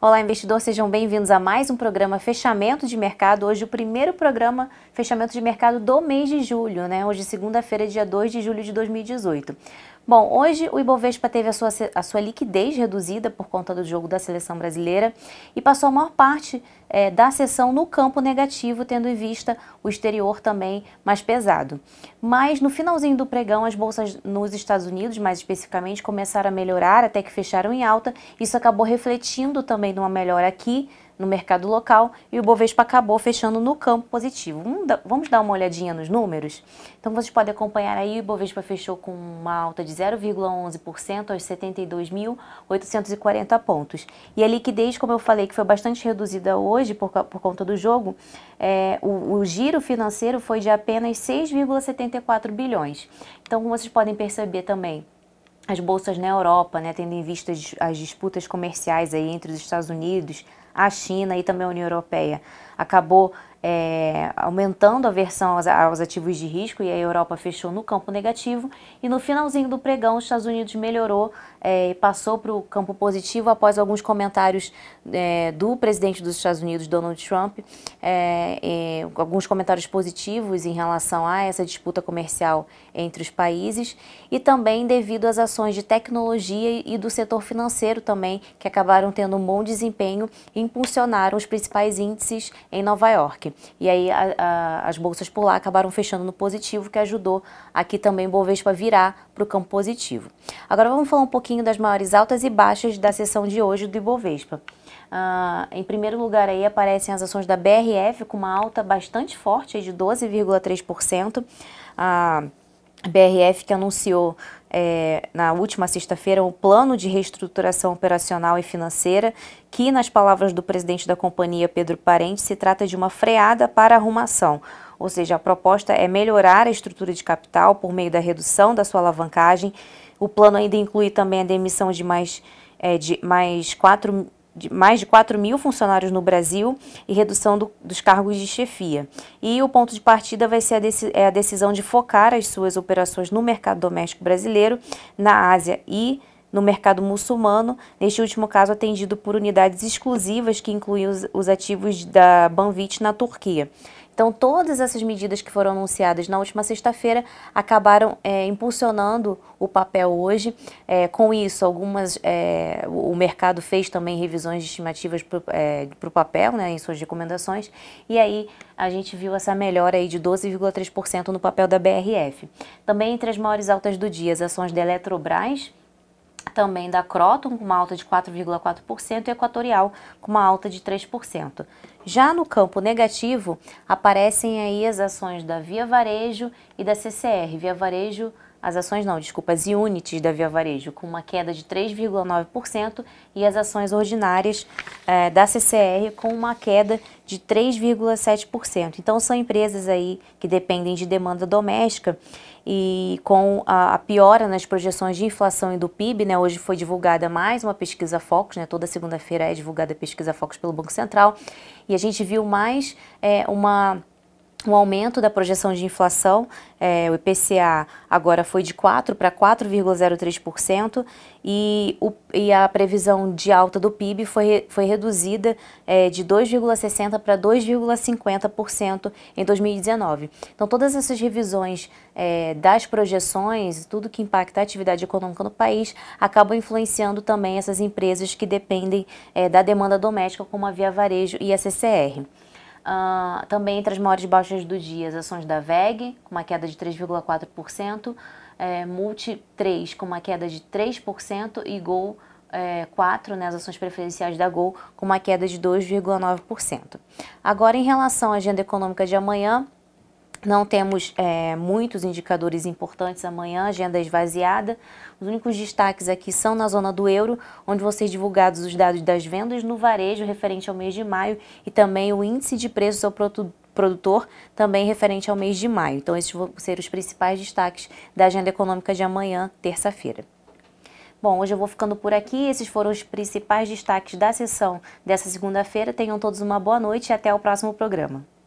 Olá, investidor, sejam bem-vindos a mais um programa Fechamento de Mercado. Hoje, o primeiro programa Fechamento de Mercado do mês de julho, né? Hoje, segunda-feira, dia 2 de julho de 2018. Bom, hoje o Ibovespa teve a sua, a sua liquidez reduzida por conta do jogo da seleção brasileira e passou a maior parte é, da sessão no campo negativo, tendo em vista o exterior também mais pesado. Mas no finalzinho do pregão, as bolsas nos Estados Unidos, mais especificamente, começaram a melhorar até que fecharam em alta. Isso acabou refletindo também numa melhora aqui no mercado local e o Bovespa acabou fechando no campo positivo. Vamos dar uma olhadinha nos números? Então vocês podem acompanhar aí, o Bovespa fechou com uma alta de 0,11% aos 72.840 pontos. E a liquidez, como eu falei, que foi bastante reduzida hoje por, por conta do jogo, é, o, o giro financeiro foi de apenas 6,74 bilhões. Então, como vocês podem perceber também, as bolsas na Europa, né, tendo em vista as disputas comerciais aí entre os Estados Unidos, a China e também a União Europeia acabou é, aumentando a versão aos, aos, ativos de risco e a Europa fechou no campo negativo e no finalzinho do pregão os Estados Unidos melhorou é, e é, passou para o campo positivo após alguns comentários é, do presidente dos Estados Unidos, Donald Trump, é, alguns comentários positivos em relação a essa disputa comercial entre os países e também devido às ações de tecnologia e do setor financeiro também que acabaram tendo um bom desempenho e impulsionaram os principais índices em Nova York. E aí a, a, as bolsas por lá acabaram fechando no positivo, que ajudou aqui também o Bovespa virar para o campo positivo. Agora vamos falar um pouquinho das maiores altas e baixas da sessão de hoje do Ibovespa. Uh, em primeiro lugar aí aparecem as ações da BRF com uma alta bastante forte de 12,3%. Uh, BRF que anunciou é, na última sexta-feira um plano de reestruturação operacional e financeira que, nas palavras do presidente da companhia, Pedro Parente, se trata de uma freada para arrumação. Ou seja, a proposta é melhorar a estrutura de capital por meio da redução da sua alavancagem. O plano ainda inclui também a demissão de mais, é, de mais 4 de mais de 4 mil funcionários no Brasil e redução do, dos cargos de chefia. E o ponto de partida vai ser a, deci, é a decisão de focar as suas operações no mercado doméstico brasileiro, na Ásia e no mercado muçulmano, neste último caso atendido por unidades exclusivas que incluem os, os ativos da Banvit na Turquia. Então, todas essas medidas que foram anunciadas na última sexta-feira acabaram é, impulsionando o papel hoje. É, com isso, algumas é, o mercado fez também revisões estimativas para o é, papel, né, em suas recomendações. E aí a gente viu essa melhora aí de 12,3% no papel da BRF. Também entre as maiores altas do dia, as ações da Eletrobras também da Croton, com uma alta de 4,4%, e Equatorial, com uma alta de 3%. Já no campo negativo, aparecem aí as ações da Via Varejo e da CCR. Via Varejo, as ações não, desculpa, as units da Via Varejo, com uma queda de 3,9%, e as ações ordinárias eh, da CCR, com uma queda de de 3,7%. Então são empresas aí que dependem de demanda doméstica e com a, a, piora nas projeções de inflação e do PIB, né, hoje foi divulgada mais uma pesquisa Focus, né, toda segunda-feira é divulgada a pesquisa Focus pelo Banco Central, e a gente viu mais é, uma um aumento da projeção de inflação, é, o IPCA agora foi de 4 para 4,03% e, e a previsão de alta do PIB foi, foi reduzida é, de 2,60% para 2,50% em 2019. Então, todas essas revisões é, das projeções, tudo que impacta a atividade econômica no país, acabam influenciando também essas empresas que dependem é, da demanda doméstica, como a Via Varejo e a CCR. Uh, também entre as maiores baixas do dia, as ações da VEG, com uma queda de 3,4%, é, eh, Multi 3, com uma queda de 3%, e Gol é, eh, 4, né, as ações preferenciais da Gol, com uma queda de 2,9%. Agora, em relação à agenda econômica de amanhã, não temos é, muitos indicadores importantes amanhã, agenda esvaziada. Os únicos destaques aqui são na zona do euro, onde vão ser divulgados os dados das vendas no varejo referente ao mês de maio e também o índice de preços ao produtor, também referente ao mês de maio. Então, esses vão ser os principais destaques da agenda econômica de amanhã, terça-feira. Bom, hoje eu vou ficando por aqui. Esses foram os principais destaques da sessão dessa segunda-feira. Tenham todos uma boa noite e até o próximo programa.